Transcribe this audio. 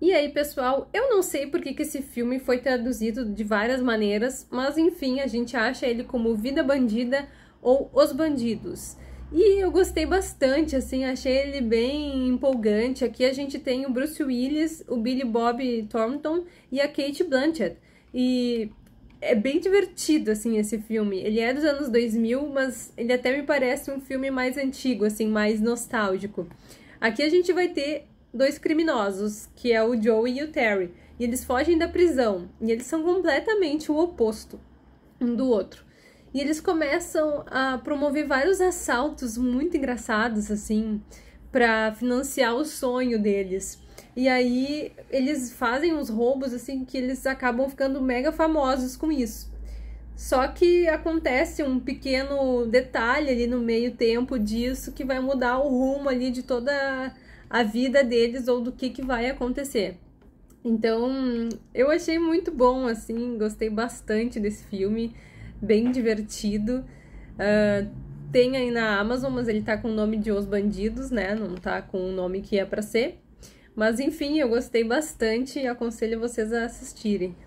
E aí, pessoal, eu não sei por que, esse filme foi traduzido de várias maneiras, mas enfim, a gente acha ele como Vida Bandida ou Os Bandidos. E eu gostei bastante, assim, achei ele bem empolgante. Aqui a gente tem o Bruce Willis, o Billy Bob Thornton e a Kate Blanchett. E é bem divertido, assim, esse filme. Ele é dos anos 2000, mas ele até me parece um filme mais antigo, assim, mais nostálgico. Aqui a gente vai ter dois criminosos, que é o Joe e o Terry, e eles fogem da prisão, e eles são completamente o oposto um do outro. E eles começam a promover vários assaltos muito engraçados assim, para financiar o sonho deles. E aí eles fazem uns roubos assim que eles acabam ficando mega famosos com isso. Só que acontece um pequeno detalhe ali no meio tempo disso que vai mudar o rumo ali de toda a vida deles ou do que, que vai acontecer. Então, eu achei muito bom, assim, gostei bastante desse filme, bem divertido. Uh, tem aí na Amazon, mas ele tá com o nome de Os Bandidos, né? Não tá com o nome que é para ser. Mas enfim, eu gostei bastante e aconselho vocês a assistirem.